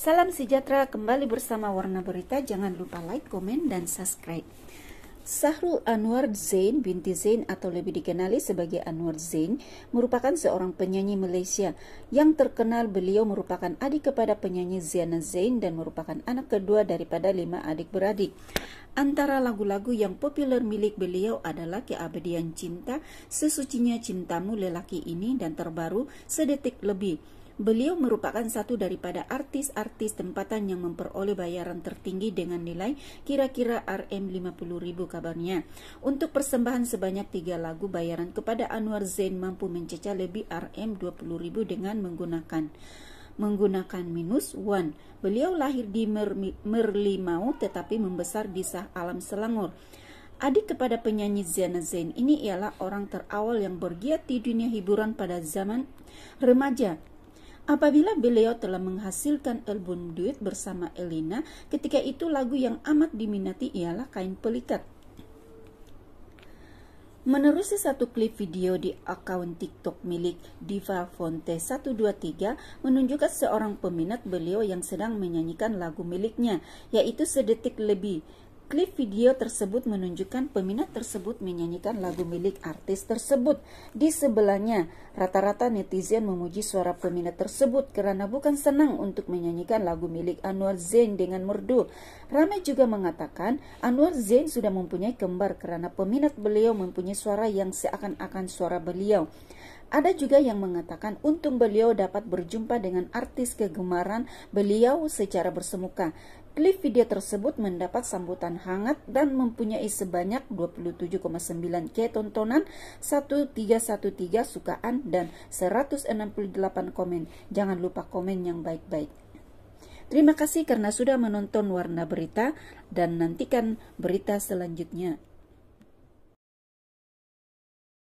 Salam sejahtera kembali bersama Warna Berita. Jangan lupa like, komen, dan subscribe. Sahrul Anwar Zain binti Zain atau lebih dikenali sebagai Anwar Zain merupakan seorang penyanyi Malaysia yang terkenal beliau merupakan adik kepada penyanyi Ziana Zain dan merupakan anak kedua daripada lima adik beradik. Antara lagu-lagu yang populer milik beliau adalah Keabadian Cinta, Sesucinya Cintamu Lelaki Ini dan terbaru Sedetik Lebih. Beliau merupakan satu daripada artis-artis tempatan yang memperoleh bayaran tertinggi dengan nilai kira-kira RM50.000 kabarnya. Untuk persembahan sebanyak tiga lagu bayaran kepada Anwar Zain mampu mencecah lebih RM20.000 dengan menggunakan menggunakan minus one. Beliau lahir di Mer Merlimau tetapi membesar di Sah Alam Selangor. Adik kepada penyanyi Ziana Zain ini ialah orang terawal yang bergiat di dunia hiburan pada zaman remaja. Apabila beliau telah menghasilkan album duet bersama Elena, ketika itu lagu yang amat diminati ialah Kain Pelikat. Menerusi satu klip video di akun TikTok milik Diva Fonte 123 menunjukkan seorang peminat beliau yang sedang menyanyikan lagu miliknya, yaitu Sedetik Lebih klip video tersebut menunjukkan peminat tersebut menyanyikan lagu milik artis tersebut. Di sebelahnya, rata-rata netizen memuji suara peminat tersebut karena bukan senang untuk menyanyikan lagu milik Anwar Zain dengan merdu. Ramai juga mengatakan Anwar Zain sudah mempunyai kembar karena peminat beliau mempunyai suara yang seakan-akan suara beliau. Ada juga yang mengatakan untung beliau dapat berjumpa dengan artis kegemaran beliau secara bersemuka klip video tersebut mendapat sambutan hangat dan mempunyai sebanyak 27,9k tontonan, 1313 sukaan, dan 168 komen. Jangan lupa komen yang baik-baik. Terima kasih karena sudah menonton Warna Berita dan nantikan berita selanjutnya.